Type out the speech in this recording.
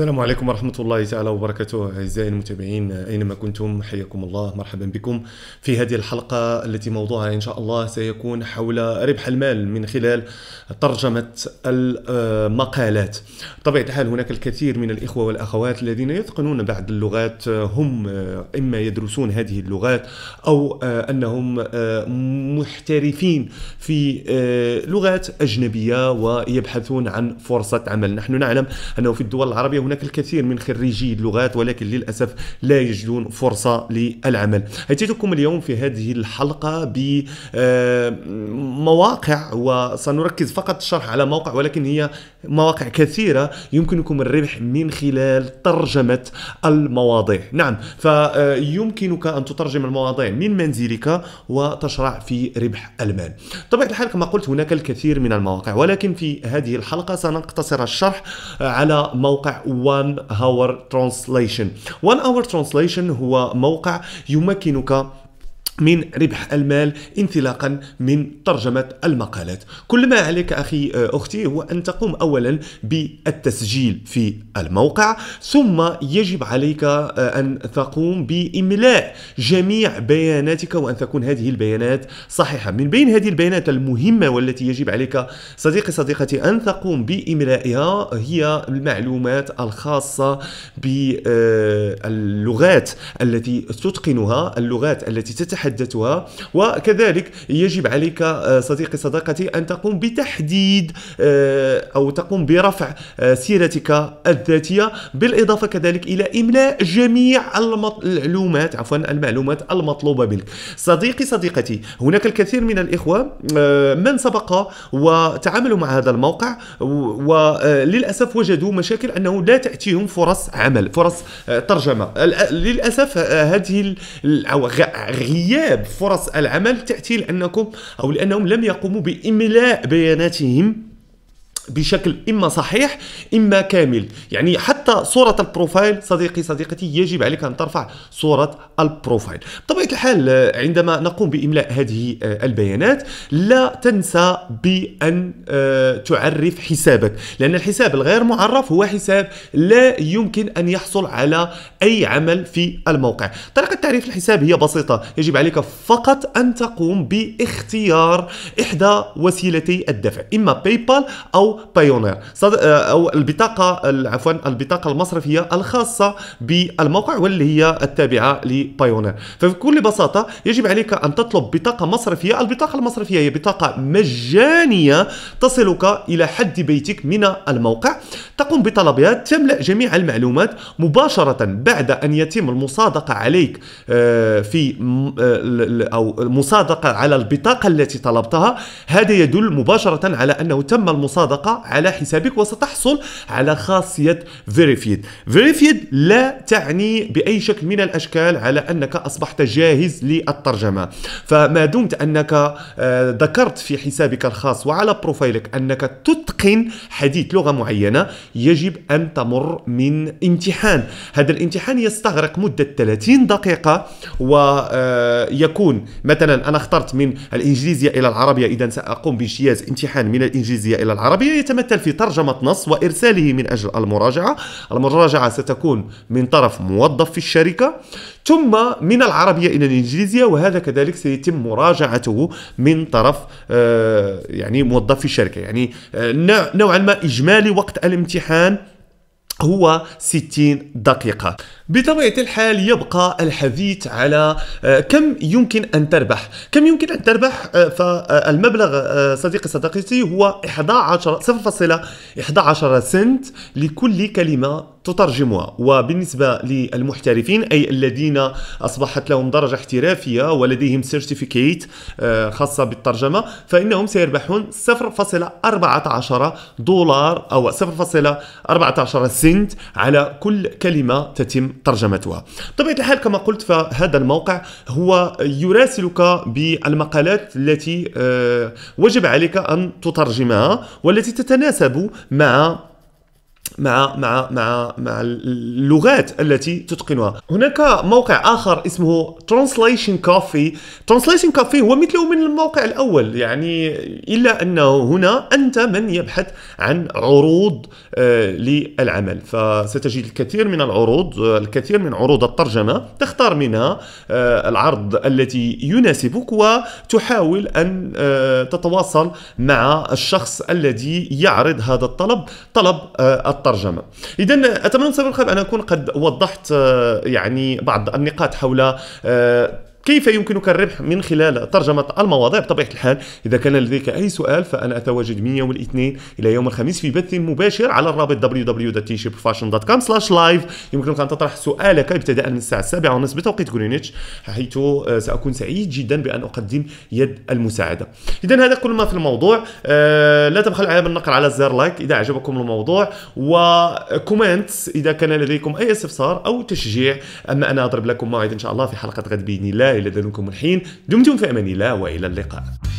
السلام عليكم ورحمة الله تعالى وبركاته أعزائي المتابعين أينما كنتم حياكم الله مرحبا بكم في هذه الحلقة التي موضوعها إن شاء الله سيكون حول ربح المال من خلال ترجمة المقالات طبيعة الحال هناك الكثير من الإخوة والأخوات الذين يتقنون بعض اللغات هم إما يدرسون هذه اللغات أو أنهم محترفين في لغات أجنبية ويبحثون عن فرصة عمل نحن نعلم أنه في الدول العربية هناك الكثير من خريجي اللغات ولكن للأسف لا يجدون فرصة للعمل أتيتكم اليوم في هذه الحلقة بمواقع آه، وسنركز فقط الشرح على موقع ولكن هي مواقع كثيرة يمكنكم الربح من خلال ترجمة المواضيع نعم فيمكنك أن تترجم المواضيع من منزلك وتشرع في ربح المال طبعا الحال كما قلت هناك الكثير من المواقع ولكن في هذه الحلقة سنقتصر الشرح على موقع one hour translation one hour translation هو موقع يمكنك من ربح المال انطلاقا من ترجمة المقالات كل ما عليك أخي آه، أختي هو أن تقوم أولا بالتسجيل في الموقع ثم يجب عليك آه، أن تقوم بإملاء جميع بياناتك وأن تكون هذه البيانات صحيحة من بين هذه البيانات المهمة والتي يجب عليك صديقي صديقتي أن تقوم بإملائها هي المعلومات الخاصة باللغات آه، التي تتقنها اللغات التي تتحدث حدتها وكذلك يجب عليك آه، صديقي صداقتي أن تقوم بتحديد آه، أو تقوم برفع آه، سيرتك الذاتية بالإضافة كذلك إلى إملاء جميع المعلومات عفوا المعلومات المطلوبة منك صديقي صديقتي هناك الكثير من الإخوة من سبق وتعاملوا مع هذا الموقع وللأسف وجدوا مشاكل أنه لا تأتيهم فرص عمل فرص ترجمة للأسف هذه أو غياب غياب فرص العمل تأتي لأنكم أو لأنهم لم يقوموا بإملاء بياناتهم بشكل اما صحيح اما كامل يعني حتى صوره البروفايل صديقي صديقتي يجب عليك ان ترفع صوره البروفايل بطبيعه الحال عندما نقوم باملاء هذه آه، البيانات لا تنسى بان آه، تعرف حسابك لان الحساب الغير معرف هو حساب لا يمكن ان يحصل على اي عمل في الموقع طريقه تعريف الحساب هي بسيطه يجب عليك فقط ان تقوم باختيار احدى وسيلتي الدفع اما باي بال او بايونير آه، او البطاقه عفوا البطاقه المصرفيه الخاصه بالموقع واللي هي التابعه لبايونير فبكل بساطه يجب عليك ان تطلب بطاقه مصرفيه البطاقه المصرفيه هي بطاقه مجانيه تصلك الى حد بيتك من الموقع تقوم بطلبها تملا جميع المعلومات مباشره بعد ان يتم المصادقه عليك آه، في آه، او المصادقه على البطاقه التي طلبتها هذا يدل مباشره على انه تم المصادقه البطاقة على حسابك وستحصل على خاصية فيريفيد فيريفيد لا تعني بأي شكل من الأشكال على أنك أصبحت جاهز للترجمة فما دمت أنك آه، ذكرت في حسابك الخاص وعلى بروفايلك أنك تتقن حديث لغة معينة يجب أن تمر من امتحان هذا الامتحان يستغرق مدة 30 دقيقة ويكون آه، مثلا أنا اخترت من الإنجليزية إلى العربية إذا سأقوم باجتياز امتحان من الإنجليزية إلى العربية يتمثل في ترجمة نص وإرساله من أجل المراجعة المراجعة ستكون من طرف موظف في الشركة ثم من العربية إلى الإنجليزية وهذا كذلك سيتم مراجعته من طرف آه، يعني موظف في الشركة يعني آه، نوعا ما إجمالي وقت الامتحان هو 60 دقيقة بطبيعة الحال يبقى الحديث على آه، كم يمكن أن تربح كم يمكن أن تربح آه، فالمبلغ آه، صديقي صديقتي هو 11 0.11 سنت لكل كلمة تترجمها وبالنسبة للمحترفين أي الذين أصبحت لهم درجة احترافية ولديهم سيرتيفيكيت آه، خاصة بالترجمة فإنهم سيربحون 0.14 دولار أو 0.14 سنت على كل كلمة تتم ترجمتها بطبيعة الحال كما قلت فهذا الموقع هو يراسلك بالمقالات التي آه، وجب عليك أن تترجمها والتي تتناسب مع مع مع مع مع اللغات التي تتقنها هناك موقع اخر اسمه ترانسليشن كوفي ترانسليشن كوفي هو مثله من الموقع الاول يعني الا انه هنا انت من يبحث عن عروض آه، للعمل فستجد الكثير من العروض آه، الكثير من عروض الترجمه تختار منها آه، العرض التي يناسبك وتحاول ان تتواصل مع الشخص الذي يعرض هذا الطلب طلب الترجمة الترجمه اذا اتمنى ان اكون قد وضحت آه، يعني بعض النقاط حول آه، كيف يمكنك الربح من خلال ترجمة المواضيع بطبيعة الحال إذا كان لديك أي سؤال فأنا أتواجد من يوم الاثنين إلى يوم الخميس في بث مباشر على الرابط www.tshipfashion.com/live يمكنك أن تطرح سؤالك ابتداء من الساعة السابعة ونصف بتوقيت غرينتش حيث سأكون سعيد جدا بأن أقدم يد المساعدة إذا هذا كل ما في الموضوع آه، لا تبخل على بالنقر على زر لايك إذا أعجبكم الموضوع وكومنت إذا كان لديكم أي استفسار أو تشجيع أما أنا أضرب لكم موعد إن شاء الله في حلقة غد بإذن الله الى ذلكم الحين دمتم في امان الله والى اللقاء